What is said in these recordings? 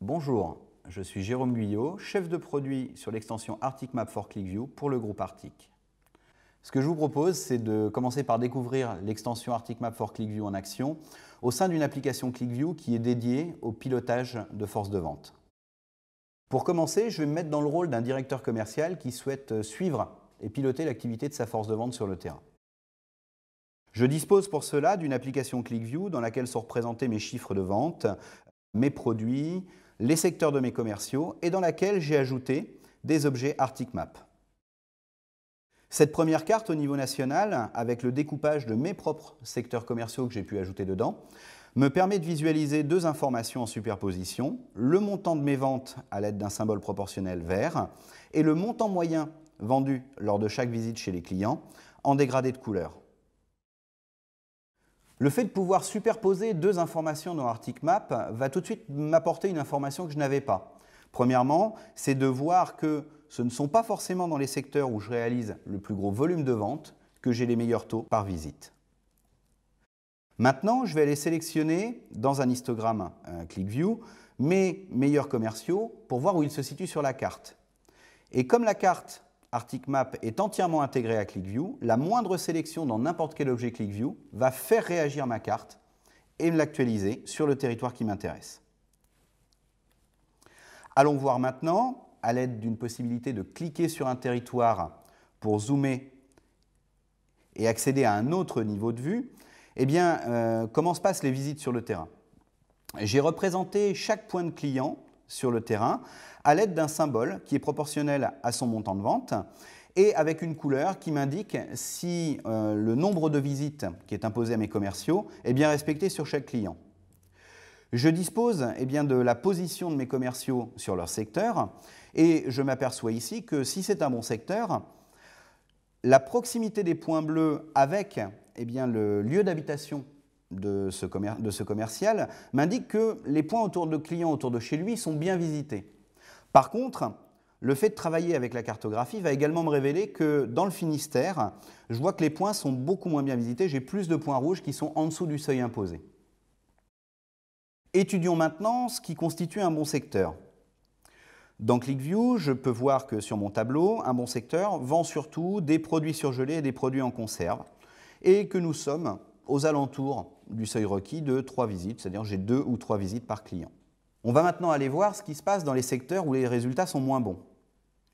Bonjour, je suis Jérôme Guyot, chef de produit sur l'extension Arctic Map for ClickView pour le groupe Arctic. Ce que je vous propose, c'est de commencer par découvrir l'extension Arctic Map for ClickView en action au sein d'une application ClickView qui est dédiée au pilotage de force de vente. Pour commencer, je vais me mettre dans le rôle d'un directeur commercial qui souhaite suivre et piloter l'activité de sa force de vente sur le terrain. Je dispose pour cela d'une application ClickView dans laquelle sont représentés mes chiffres de vente, mes produits, les secteurs de mes commerciaux et dans laquelle j'ai ajouté des objets Arctic Map. Cette première carte au niveau national, avec le découpage de mes propres secteurs commerciaux que j'ai pu ajouter dedans, me permet de visualiser deux informations en superposition, le montant de mes ventes à l'aide d'un symbole proportionnel vert et le montant moyen vendu lors de chaque visite chez les clients en dégradé de couleur. Le fait de pouvoir superposer deux informations dans Arctic Map va tout de suite m'apporter une information que je n'avais pas. Premièrement, c'est de voir que ce ne sont pas forcément dans les secteurs où je réalise le plus gros volume de vente que j'ai les meilleurs taux par visite. Maintenant, je vais aller sélectionner dans un histogramme un ClickView mes meilleurs commerciaux pour voir où ils se situent sur la carte. Et comme la carte ArticMap est entièrement intégré à ClickView, la moindre sélection dans n'importe quel objet ClickView va faire réagir ma carte et l'actualiser sur le territoire qui m'intéresse. Allons voir maintenant, à l'aide d'une possibilité de cliquer sur un territoire pour zoomer et accéder à un autre niveau de vue, eh bien, euh, comment se passent les visites sur le terrain. J'ai représenté chaque point de client sur le terrain à l'aide d'un symbole qui est proportionnel à son montant de vente et avec une couleur qui m'indique si euh, le nombre de visites qui est imposé à mes commerciaux est bien respecté sur chaque client. Je dispose eh bien, de la position de mes commerciaux sur leur secteur et je m'aperçois ici que si c'est un bon secteur, la proximité des points bleus avec eh bien, le lieu d'habitation de ce, commercial m'indique que les points autour de clients autour de chez lui sont bien visités. Par contre, le fait de travailler avec la cartographie va également me révéler que dans le Finistère, je vois que les points sont beaucoup moins bien visités, j'ai plus de points rouges qui sont en dessous du seuil imposé. Étudions maintenant ce qui constitue un bon secteur. Dans ClickView, je peux voir que sur mon tableau, un bon secteur vend surtout des produits surgelés et des produits en conserve, et que nous sommes aux alentours du seuil requis de trois visites, c'est-à-dire j'ai deux ou trois visites par client. On va maintenant aller voir ce qui se passe dans les secteurs où les résultats sont moins bons.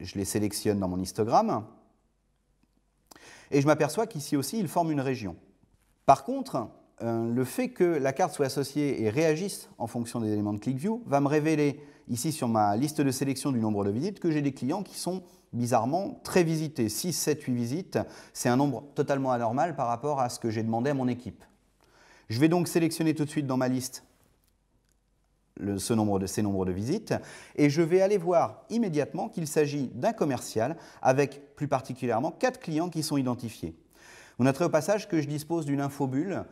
Je les sélectionne dans mon histogramme et je m'aperçois qu'ici aussi, ils forment une région. Par contre, euh, le fait que la carte soit associée et réagisse en fonction des éléments de ClickView va me révéler ici sur ma liste de sélection du nombre de visites que j'ai des clients qui sont bizarrement très visités. 6, 7, 8 visites, c'est un nombre totalement anormal par rapport à ce que j'ai demandé à mon équipe. Je vais donc sélectionner tout de suite dans ma liste ce nombre de, ces nombres de visites et je vais aller voir immédiatement qu'il s'agit d'un commercial avec plus particulièrement 4 clients qui sont identifiés. On noterez au passage que je dispose d'une infobulle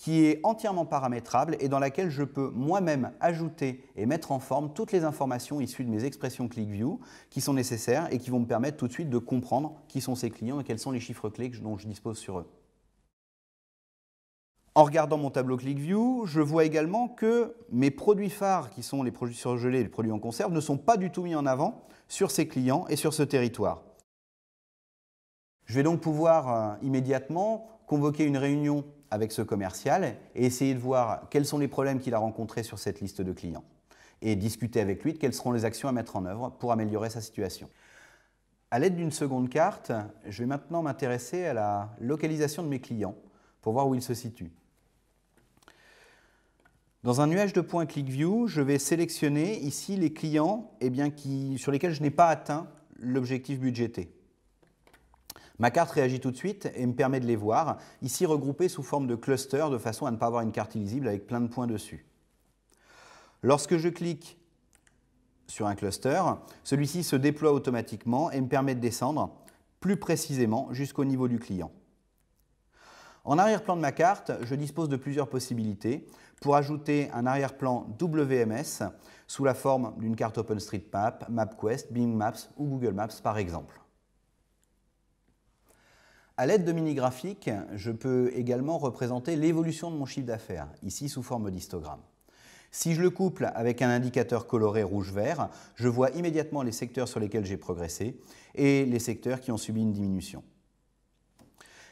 qui est entièrement paramétrable et dans laquelle je peux moi-même ajouter et mettre en forme toutes les informations issues de mes expressions ClickView qui sont nécessaires et qui vont me permettre tout de suite de comprendre qui sont ces clients et quels sont les chiffres clés dont je dispose sur eux. En regardant mon tableau ClickView, je vois également que mes produits phares, qui sont les produits surgelés et les produits en conserve, ne sont pas du tout mis en avant sur ces clients et sur ce territoire. Je vais donc pouvoir euh, immédiatement convoquer une réunion avec ce commercial et essayer de voir quels sont les problèmes qu'il a rencontrés sur cette liste de clients et discuter avec lui de quelles seront les actions à mettre en œuvre pour améliorer sa situation. À l'aide d'une seconde carte, je vais maintenant m'intéresser à la localisation de mes clients pour voir où ils se situent. Dans un nuage de points ClickView, je vais sélectionner ici les clients eh bien, qui, sur lesquels je n'ai pas atteint l'objectif budgété. Ma carte réagit tout de suite et me permet de les voir, ici regroupés sous forme de clusters de façon à ne pas avoir une carte illisible avec plein de points dessus. Lorsque je clique sur un cluster, celui-ci se déploie automatiquement et me permet de descendre plus précisément jusqu'au niveau du client. En arrière-plan de ma carte, je dispose de plusieurs possibilités pour ajouter un arrière-plan WMS sous la forme d'une carte OpenStreetMap, MapQuest, Bing Maps ou Google Maps par exemple. À l'aide de mini-graphiques, je peux également représenter l'évolution de mon chiffre d'affaires, ici sous forme d'histogramme. Si je le couple avec un indicateur coloré rouge-vert, je vois immédiatement les secteurs sur lesquels j'ai progressé et les secteurs qui ont subi une diminution.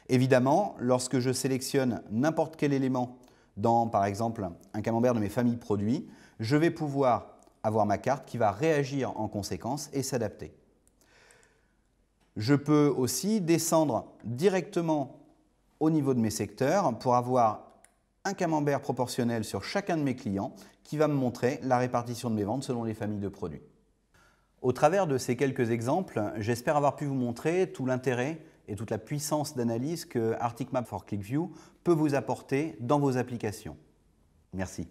Évidemment, lorsque je sélectionne n'importe quel élément dans, par exemple, un camembert de mes familles produits, je vais pouvoir avoir ma carte qui va réagir en conséquence et s'adapter. Je peux aussi descendre directement au niveau de mes secteurs pour avoir un camembert proportionnel sur chacun de mes clients qui va me montrer la répartition de mes ventes selon les familles de produits. Au travers de ces quelques exemples, j'espère avoir pu vous montrer tout l'intérêt et toute la puissance d'analyse que Arctic Map for ClickView peut vous apporter dans vos applications. Merci.